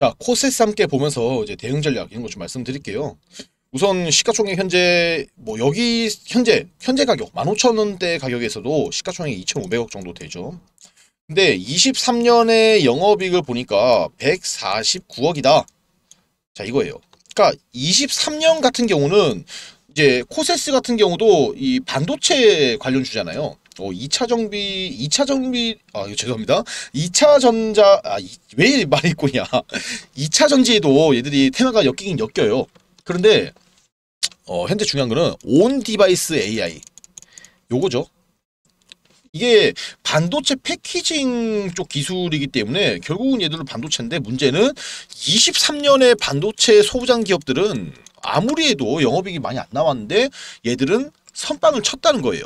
자, 코세 함께 보면서 이제 대응 전략 이런 것 좀 말씀드릴게요. 우선 시가총액 현재 뭐 여기 현재 현재 가격 15,000원대 가격에서도 시가총액 2,500억 정도 되죠. 근데 23년에 영업이익을 보니까 149억이다. 자, 이거예요. 그러니까 23년 같은 경우는 이제 코세스 같은 경우도 이 반도체 관련 주잖아요. 어, 2차 정비, 2차 정비, 아, 죄송합니다. 2차 전자, 아, 이, 왜 말이 꼬냐. 2차 전지에도 얘들이 테마가 엮이긴 엮여요. 그런데, 어, 현재 중요한 거는 온 디바이스 AI. 요거죠. 이게 반도체 패키징 쪽 기술이기 때문에 결국은 얘들은 반도체인데 문제는 23년의 반도체 소부장 기업들은 아무리 해도 영업이익이 많이 안 나왔는데 얘들은 선빵을 쳤다는 거예요.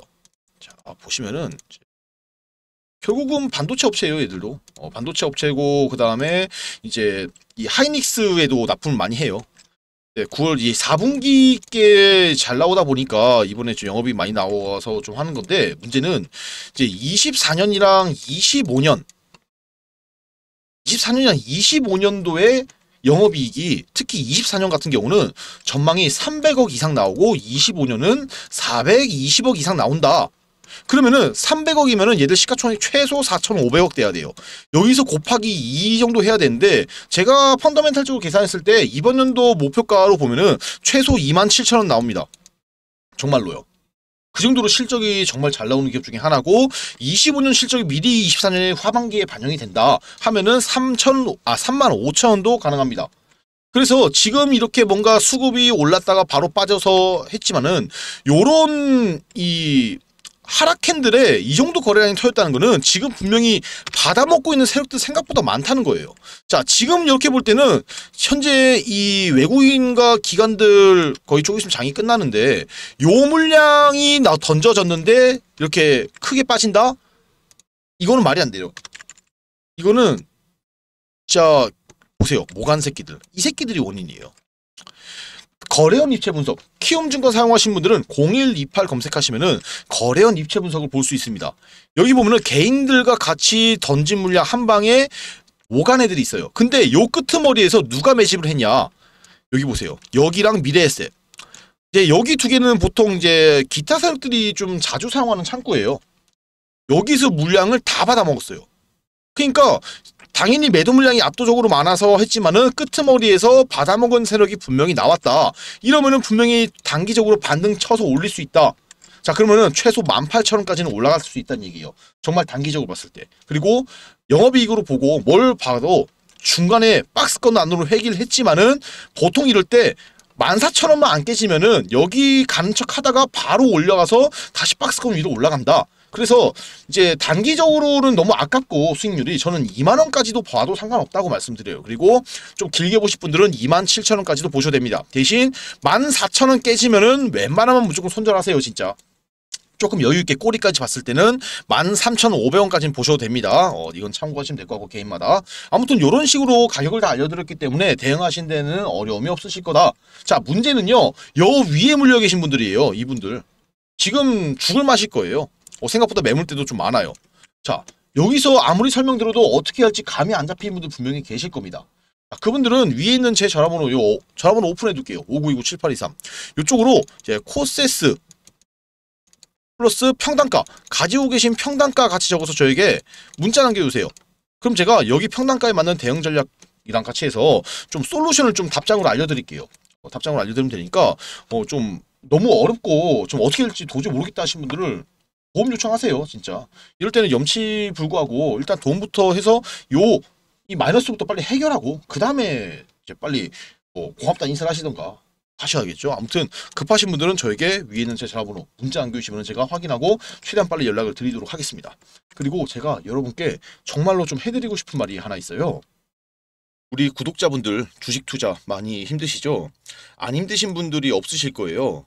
아, 보시면은 결국은 반도체 업체예요, 얘들도. 어, 반도체 업체고 그 다음에 이제 이 하이닉스에도 납품을 많이 해요. 네, 9월 이 4분기께 잘 나오다 보니까 이번에 좀 영업이 많이 나와서 좀 하는 건데 문제는 이제 24년이랑 25년 24년이랑 25년도에 영업이익이 특히 24년 같은 경우는 전망이 300억 이상 나오고 25년은 420억 이상 나온다. 그러면은 300억이면은 얘들 시가총액 최소 4,500억 돼야 돼요. 여기서 곱하기 2 정도 해야 되는데 제가 펀더멘탈적으로 계산했을 때 이번 연도 목표가로 보면은 최소 2 7 0 0 0원 나옵니다. 정말로요. 그 정도로 실적이 정말 잘 나오는 기업 중에 하나고 25년 실적이 미리 24년 하반기에 반영이 된다 하면은 3천 아 3만 5천 원도 가능합니다. 그래서 지금 이렇게 뭔가 수급이 올랐다가 바로 빠져서 했지만은 요런 이 하락캔들에 이 정도 거래량이 터졌다는 거는 지금 분명히 받아먹고 있는 세력들 생각보다 많다는 거예요. 자 지금 이렇게 볼 때는 현재 이 외국인과 기관들 거의 조금 있으면 장이 끝나는데 요 물량이 나 던져졌는데 이렇게 크게 빠진다? 이거는 말이 안 돼요. 이거는 진짜 보세요. 모간 새끼들. 이 새끼들이 원인이에요. 거래원 입체 분석 키움 증권 사용하신 분들은 0128 검색하시면은 거래원 입체 분석을 볼 수 있습니다. 여기 보면은 개인들과 같이 던진 물량 한 방에 오간 애들이 있어요. 근데 요 끄트머리에서 누가 매집을 했냐? 여기 보세요. 여기랑 미래에셋. 이제 여기 두 개는 보통 이제 기타 사역들이 좀 자주 사용하는 창구예요. 여기서 물량을 다 받아먹었어요. 그러니까 당연히 매도 물량이 압도적으로 많아서 했지만은 끄트머리에서 받아먹은 세력이 분명히 나왔다. 이러면은 분명히 단기적으로 반등 쳐서 올릴 수 있다. 자 그러면은 최소 18,000원까지는 올라갈 수 있다는 얘기예요. 정말 단기적으로 봤을 때. 그리고 영업이익으로 보고 뭘 봐도 중간에 박스권 안으로 회귀를 했지만은 보통 이럴 때 14,000원만 안 깨지면은 여기 가는 척 하다가 바로 올려가서 다시 박스권 위로 올라간다. 그래서 이제 단기적으로는 너무 아깝고 수익률이 저는 2만 원까지도 봐도 상관없다고 말씀드려요. 그리고 좀 길게 보실 분들은 2만 7천 원까지도 보셔야 됩니다. 대신 1만 4천 원 깨지면은 웬만하면 무조건 손절하세요, 진짜. 조금 여유있게 꼬리까지 봤을 때는 13,500원까지는 보셔도 됩니다. 어, 이건 참고하시면 될 것 같고 개인마다. 아무튼 이런 식으로 가격을 다 알려드렸기 때문에 대응하신 데는 어려움이 없으실 거다. 자 문제는요. 여 위에 물려 계신 분들이에요. 이분들. 지금 죽을 맛일 거예요. 어, 생각보다 매물 대도좀 많아요. 자, 여기서 아무리 설명드려도 어떻게 할지 감이 안 잡히는 분들 분명히 계실 겁니다. 자, 그분들은 위에 있는 제 전화번호 요 전화번호 오픈해 둘게요. 5929783. 2 이쪽으로 이제 코세스 플러스 평단가 가지고 계신 평단가 같이 적어서 저에게 문자 남겨주세요. 그럼 제가 여기 평단가에 맞는 대응 전략이랑 같이 해서 좀 솔루션을 좀 답장으로 알려드릴게요. 어, 답장으로 알려드리면 되니까 어, 좀 너무 어렵고 좀 어떻게 될지 도저히 모르겠다 하신 분들을 보험 요청하세요 진짜 이럴 때는 염치 불구하고 일단 돈부터 해서 요 이 마이너스부터 빨리 해결하고 그 다음에 이제 빨리 뭐 공합단 인사를 하시던가 하셔야겠죠 아무튼 급하신 분들은 저에게 위에 있는 제 전화번호 문자 안겨주시면 제가 확인하고 최대한 빨리 연락을 드리도록 하겠습니다 그리고 제가 여러분께 정말로 좀 해드리고 싶은 말이 하나 있어요 우리 구독자분들 주식 투자 많이 힘드시죠? 안 힘드신 분들이 없으실 거예요